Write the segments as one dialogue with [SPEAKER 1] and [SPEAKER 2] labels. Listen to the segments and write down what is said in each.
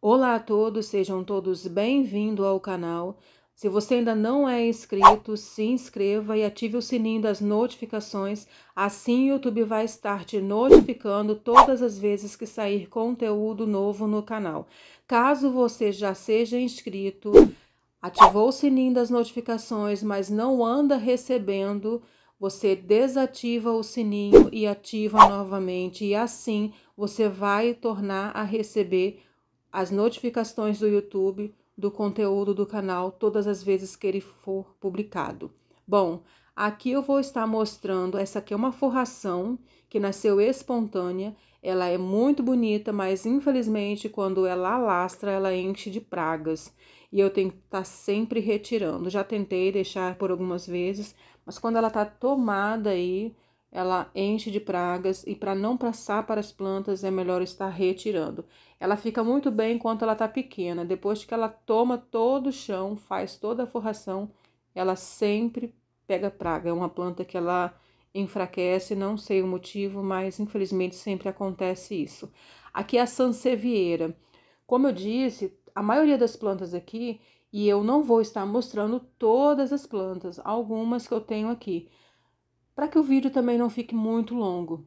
[SPEAKER 1] Olá a todos, sejam todos bem-vindos ao canal. Se você ainda não é inscrito, se inscreva e ative o sininho das notificações, assim o YouTube vai estar te notificando todas as vezes que sair conteúdo novo no canal. Caso você já seja inscrito, ativou o sininho das notificações, mas não anda recebendo, você desativa o sininho e ativa novamente e assim você vai tornar a receber as notificações do YouTube do conteúdo do canal todas as vezes que ele for publicado. Bom, aqui eu vou estar mostrando, essa aqui é uma forração que nasceu espontânea, ela é muito bonita, mas infelizmente quando ela alastra, ela enche de pragas. E eu tenho que estar tá sempre retirando. Já tentei deixar por algumas vezes, mas quando ela tá tomada aí, ela enche de pragas e para não passar para as plantas é melhor estar retirando. Ela fica muito bem enquanto ela está pequena, depois que ela toma todo o chão, faz toda a forração, ela sempre pega praga. É uma planta que ela enfraquece, não sei o motivo, mas infelizmente sempre acontece isso. Aqui é a sansevieira. Como eu disse, a maioria das plantas aqui, e eu não vou estar mostrando todas as plantas, algumas que eu tenho aqui, para que o vídeo também não fique muito longo.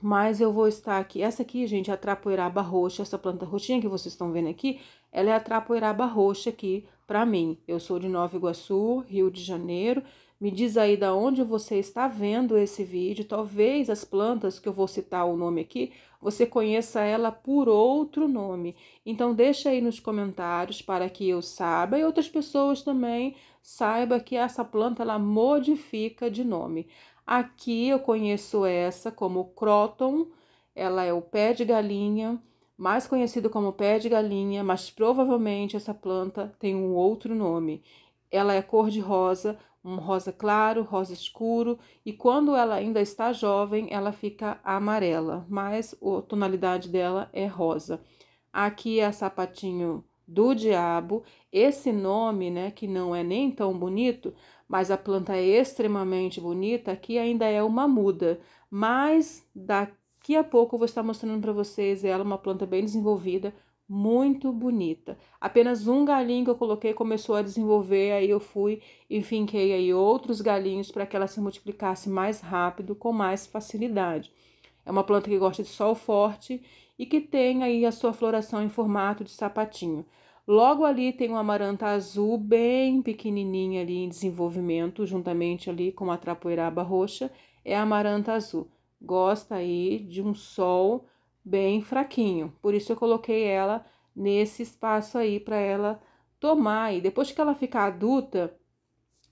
[SPEAKER 1] Mas eu vou estar aqui, essa aqui, gente, é a trapoeraba roxa, essa planta roxinha que vocês estão vendo aqui, ela é a trapoeraba roxa aqui, para mim. Eu sou de Nova Iguaçu, Rio de Janeiro. Me diz aí da onde você está vendo esse vídeo. Talvez as plantas que eu vou citar o nome aqui, você conheça ela por outro nome. Então deixa aí nos comentários para que eu saiba e outras pessoas também saiba que essa planta ela modifica de nome. Aqui eu conheço essa como croton, ela é o pé de galinha mais conhecido como pé de galinha, mas provavelmente essa planta tem um outro nome. Ela é cor-de-rosa, um rosa claro, rosa escuro, e quando ela ainda está jovem, ela fica amarela, mas a tonalidade dela é rosa. Aqui é sapatinho do diabo, esse nome, né, que não é nem tão bonito, mas a planta é extremamente bonita, aqui ainda é uma muda, mas da Daqui a pouco eu vou estar mostrando para vocês ela, uma planta bem desenvolvida, muito bonita. Apenas um galinho que eu coloquei começou a desenvolver, aí eu fui e finquei aí outros galinhos para que ela se multiplicasse mais rápido, com mais facilidade. É uma planta que gosta de sol forte e que tem aí a sua floração em formato de sapatinho. Logo ali tem uma amaranta azul bem pequenininha ali em desenvolvimento, juntamente ali com a trapoeiraba roxa, é a amaranta azul gosta aí de um sol bem fraquinho. Por isso eu coloquei ela nesse espaço aí para ela tomar. E depois que ela ficar adulta,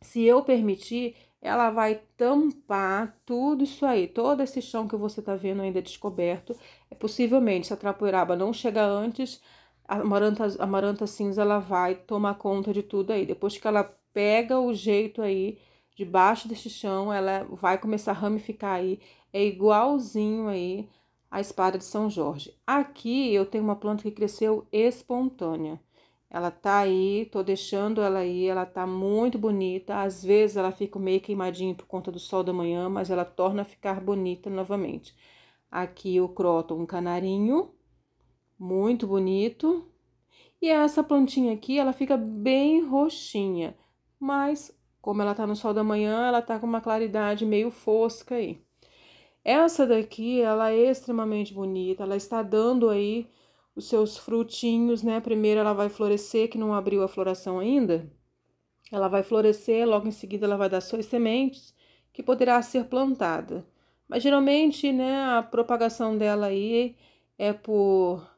[SPEAKER 1] se eu permitir, ela vai tampar tudo isso aí, todo esse chão que você tá vendo ainda descoberto. É possivelmente se a trapoeraba não chega antes, a maranta, a amaranta cinza ela vai tomar conta de tudo aí. Depois que ela pega o jeito aí debaixo deste chão, ela vai começar a ramificar aí, é igualzinho aí a espada de São Jorge. Aqui eu tenho uma planta que cresceu espontânea. Ela tá aí, tô deixando ela aí, ela tá muito bonita. Às vezes ela fica meio queimadinha por conta do sol da manhã, mas ela torna a ficar bonita novamente. Aqui o croton, um canarinho, muito bonito. E essa plantinha aqui, ela fica bem roxinha, mas como ela tá no sol da manhã, ela tá com uma claridade meio fosca aí. Essa daqui, ela é extremamente bonita, ela está dando aí os seus frutinhos, né? Primeiro ela vai florescer, que não abriu a floração ainda. Ela vai florescer, logo em seguida ela vai dar suas sementes, que poderá ser plantada. Mas geralmente, né, a propagação dela aí é por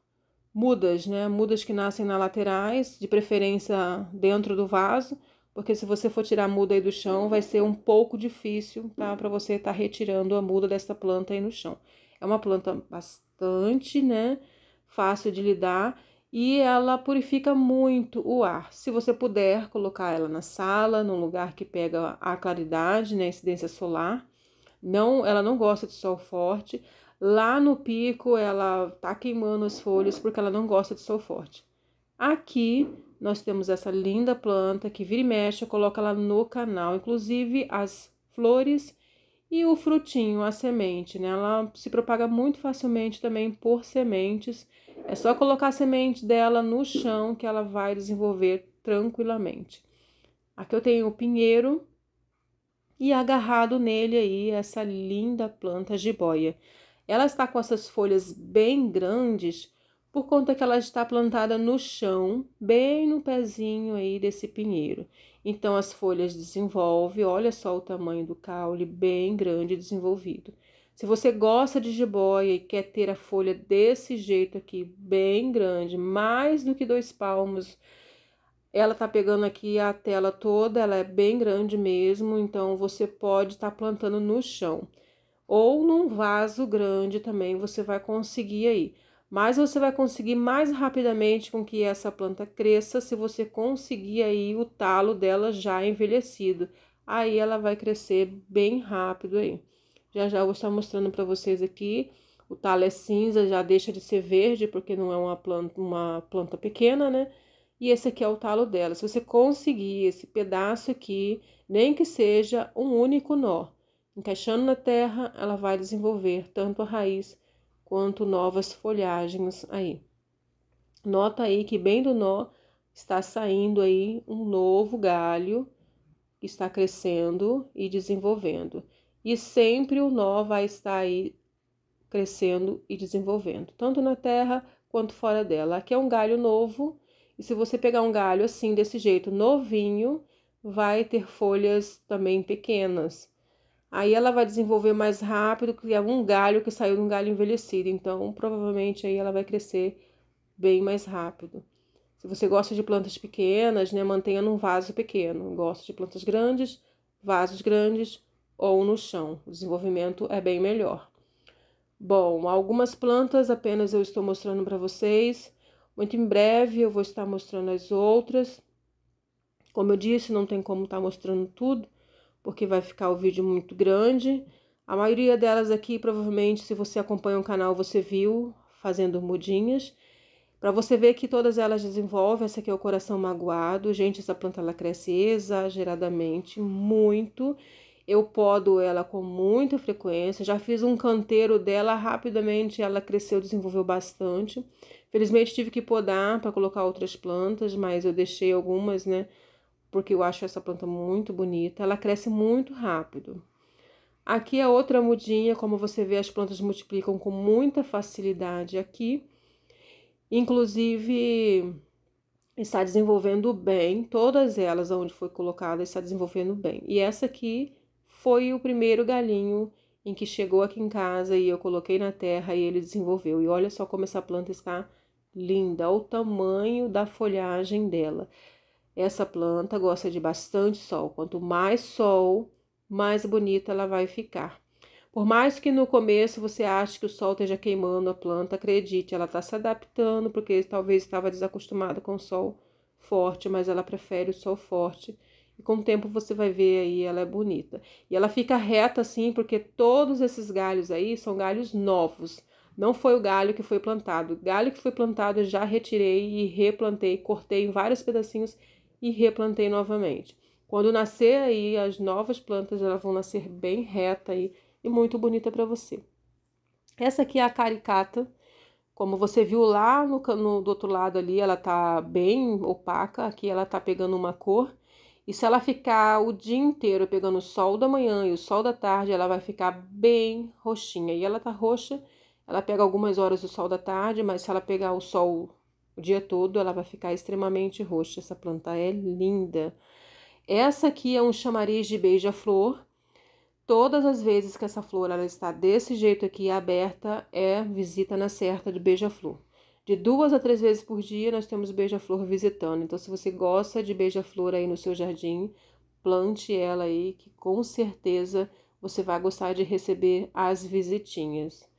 [SPEAKER 1] mudas, né? Mudas que nascem nas laterais, de preferência dentro do vaso, porque se você for tirar a muda aí do chão, vai ser um pouco difícil, tá? Para você estar tá retirando a muda dessa planta aí no chão. É uma planta bastante, né? Fácil de lidar e ela purifica muito o ar. Se você puder colocar ela na sala, num lugar que pega a claridade, né? Incidência solar. Não, ela não gosta de sol forte. Lá no pico, ela tá queimando as folhas porque ela não gosta de sol forte. Aqui nós temos essa linda planta que vira e mexe, eu coloco ela no canal, inclusive as flores e o frutinho, a semente, né? Ela se propaga muito facilmente também por sementes. É só colocar a semente dela no chão que ela vai desenvolver tranquilamente. Aqui eu tenho o pinheiro e agarrado nele aí essa linda planta jiboia. Ela está com essas folhas bem grandes, por conta que ela está plantada no chão, bem no pezinho aí desse pinheiro. Então as folhas desenvolvem, olha só o tamanho do caule, bem grande desenvolvido. Se você gosta de jiboia e quer ter a folha desse jeito aqui, bem grande, mais do que dois palmos, ela tá pegando aqui a tela toda, ela é bem grande mesmo, então você pode estar tá plantando no chão. Ou num vaso grande também você vai conseguir aí mas você vai conseguir mais rapidamente com que essa planta cresça se você conseguir aí o talo dela já envelhecido. Aí ela vai crescer bem rápido aí. Já já eu vou estar mostrando para vocês aqui. O talo é cinza, já deixa de ser verde, porque não é uma planta, uma planta pequena, né? E esse aqui é o talo dela. Se você conseguir esse pedaço aqui, nem que seja um único nó, encaixando na terra, ela vai desenvolver tanto a raiz quanto novas folhagens aí. Nota aí que bem do nó está saindo aí um novo galho que está crescendo e desenvolvendo. E sempre o nó vai estar aí crescendo e desenvolvendo, tanto na terra quanto fora dela. Aqui é um galho novo, e se você pegar um galho assim, desse jeito, novinho, vai ter folhas também pequenas. Aí ela vai desenvolver mais rápido, que algum é galho que saiu de um galho envelhecido. Então, provavelmente aí ela vai crescer bem mais rápido. Se você gosta de plantas pequenas, né, mantenha num vaso pequeno. Gosto de plantas grandes, vasos grandes ou no chão. O desenvolvimento é bem melhor. Bom, algumas plantas apenas eu estou mostrando para vocês. Muito em breve eu vou estar mostrando as outras. Como eu disse, não tem como estar tá mostrando tudo porque vai ficar o vídeo muito grande. A maioria delas aqui, provavelmente, se você acompanha o canal, você viu fazendo mudinhas. Para você ver que todas elas desenvolvem, essa aqui é o coração magoado. Gente, essa planta ela cresce exageradamente, muito. Eu podo ela com muita frequência, já fiz um canteiro dela rapidamente, ela cresceu, desenvolveu bastante. Felizmente tive que podar para colocar outras plantas, mas eu deixei algumas, né, porque eu acho essa planta muito bonita. Ela cresce muito rápido. Aqui é outra mudinha, como você vê, as plantas multiplicam com muita facilidade aqui. Inclusive, está desenvolvendo bem, todas elas onde foi colocada está desenvolvendo bem. E essa aqui foi o primeiro galinho em que chegou aqui em casa e eu coloquei na terra e ele desenvolveu. E olha só como essa planta está linda, olha o tamanho da folhagem dela. Essa planta gosta de bastante sol. Quanto mais sol, mais bonita ela vai ficar. Por mais que no começo você ache que o sol esteja queimando a planta, acredite, ela está se adaptando porque talvez estava desacostumada com o sol forte, mas ela prefere o sol forte. E com o tempo você vai ver aí, ela é bonita. E ela fica reta assim, porque todos esses galhos aí são galhos novos. Não foi o galho que foi plantado. O galho que foi plantado eu já retirei e replantei, cortei em vários pedacinhos e replantei novamente. Quando nascer aí as novas plantas, elas vão nascer bem reta aí e muito bonita para você. Essa aqui é a caricata. Como você viu lá no, no, do outro lado ali, ela tá bem opaca. Aqui ela tá pegando uma cor. E se ela ficar o dia inteiro pegando o sol da manhã e o sol da tarde, ela vai ficar bem roxinha. E ela tá roxa, ela pega algumas horas o sol da tarde, mas se ela pegar o sol o dia todo ela vai ficar extremamente roxa. Essa planta é linda. Essa aqui é um chamariz de beija-flor. Todas as vezes que essa flor ela está desse jeito aqui aberta, é visita na certa de beija-flor. De duas a três vezes por dia nós temos beija-flor visitando. Então, se você gosta de beija-flor aí no seu jardim, plante ela aí, que com certeza você vai gostar de receber as visitinhas.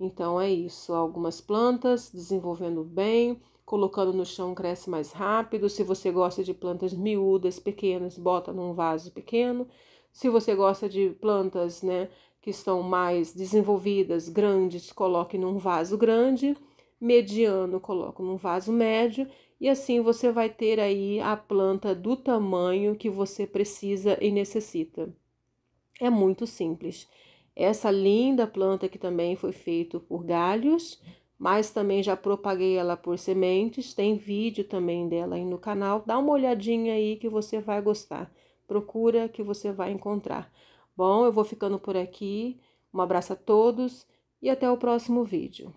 [SPEAKER 1] Então é isso, algumas plantas desenvolvendo bem, colocando no chão cresce mais rápido. Se você gosta de plantas miúdas, pequenas, bota num vaso pequeno. Se você gosta de plantas, né, que estão mais desenvolvidas, grandes, coloque num vaso grande, mediano, coloque num vaso médio, e assim você vai ter aí a planta do tamanho que você precisa e necessita. É muito simples. Essa linda planta que também foi feito por galhos, mas também já propaguei ela por sementes. Tem vídeo também dela aí no canal. Dá uma olhadinha aí que você vai gostar. Procura que você vai encontrar. Bom, eu vou ficando por aqui. Um abraço a todos e até o próximo vídeo.